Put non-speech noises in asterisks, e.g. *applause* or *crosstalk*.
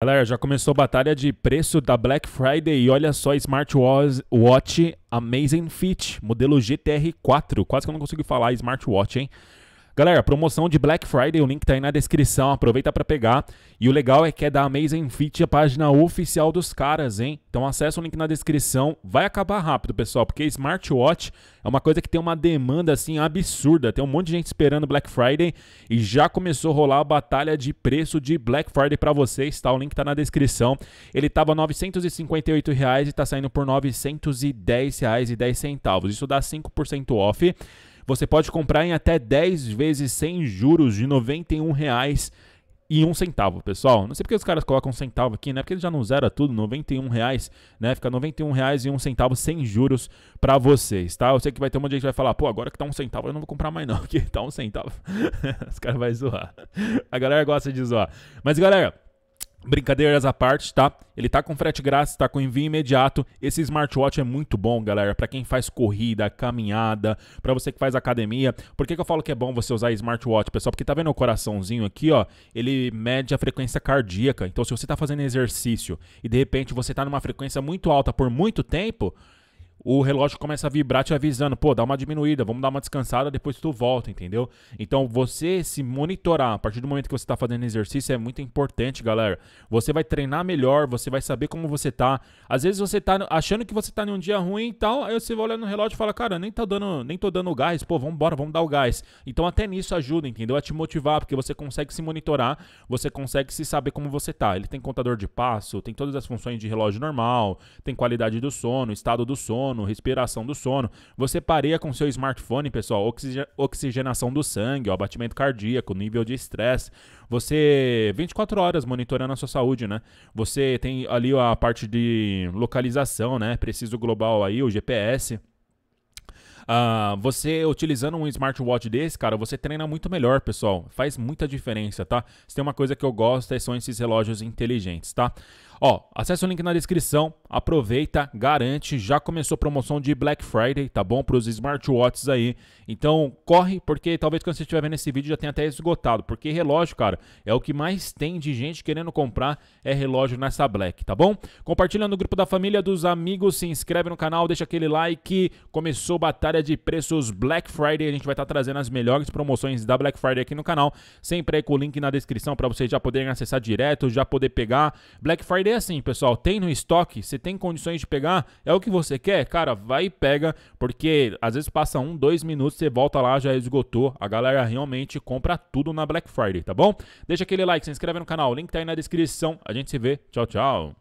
Galera, já começou a batalha de preço da Black Friday e olha só, smartwatch Amazing Fit, modelo GTR4. Quase que eu não consigo falar smartwatch, hein? Galera, promoção de Black Friday, o link tá aí na descrição, aproveita para pegar. E o legal é que é da Amazing Fit, a página oficial dos caras, hein? Então acessa o link na descrição. Vai acabar rápido, pessoal, porque smartwatch é uma coisa que tem uma demanda assim absurda. Tem um monte de gente esperando Black Friday e já começou a rolar a batalha de preço de Black Friday para vocês, tá? O link tá na descrição. Ele tava R$ 958 reais e tá saindo por R$ 910,10. Isso dá 5% off. Você pode comprar em até 10 vezes sem juros de R$ 91,00 e um centavo, pessoal. Não sei porque os caras colocam um centavo aqui, né? Porque eles já não zeram tudo, 91 reais, né? Fica 91 reais e um centavo sem juros para vocês, tá? Eu sei que vai ter um monte de gente que vai falar, pô, agora que tá um centavo eu não vou comprar mais não, *laughs* porque tá um centavo. *laughs* os caras vão zoar. A galera gosta de zoar. Mas, galera, Brincadeiras à parte, tá? Ele tá com frete grátis, tá com envio imediato. Esse smartwatch é muito bom, galera, para quem faz corrida, caminhada, para você que faz academia. Por que, que, eu falo que é bom você usar smartwatch, pessoal? Porque tá vendo o coraçãozinho aqui, ó? Ele mede a frequência cardíaca. Então, se você tá fazendo exercício e de repente você tá numa frequência muito alta por muito tempo, o relógio começa a vibrar te avisando, pô, dá uma diminuída, vamos dar uma descansada, depois tu volta, entendeu? Então você se monitorar a partir do momento que você está fazendo exercício é muito importante, galera. Você vai treinar melhor, você vai saber como você tá. Às vezes você tá achando que você tá em um dia ruim e tal, aí você vai olhar no relógio e fala, cara, nem tá dando, nem tô dando gás, pô, vamos embora, vamos dar o gás. Então até nisso ajuda, entendeu? A te motivar, porque você consegue se monitorar, você consegue se saber como você tá. Ele tem contador de passo, tem todas as funções de relógio normal, tem qualidade do sono, estado do sono, sono, respiração do sono. Você pareia com seu smartphone, pessoal, oxigenação do sangue, ó, batimento cardíaco, nível de estresse. Você 24 horas monitorando a sua saúde, né? Você tem ali a parte de localização, né? Preciso global aí, o GPS. Uh, ah, você utilizando um smartwatch desse, cara, você treina muito melhor, pessoal. Faz muita diferença, tá? Se tem uma coisa que eu gosto, é, são esses relógios inteligentes, tá? Ó, acessa o link na descrição, aproveita, garante, já começou a promoção de Black Friday, tá bom? Para os smartwatches aí. Então corre, porque talvez quando você estiver vendo esse vídeo já tenha até esgotado, porque relógio, cara, é o que mais tem de gente querendo comprar é relógio nessa Black, tá bom? Compartilha no grupo da família, dos amigos, se inscreve no canal, deixa aquele like. Começou batalha de preços Black Friday, a gente vai estar tá trazendo as melhores promoções da Black Friday aqui no canal, sempre aí com o link na descrição para vocês já poderem acessar direto, já poder pegar Black Friday é assim, pessoal. Tem no estoque, você tem condições de pegar, é o que você quer, cara, vai e pega, porque às vezes passa um, dois minutos, você volta lá, já esgotou. A galera realmente compra tudo na Black Friday, tá bom? Deixa aquele like, se inscreve no canal, o link tá aí na descrição. A gente se vê. Tchau, tchau.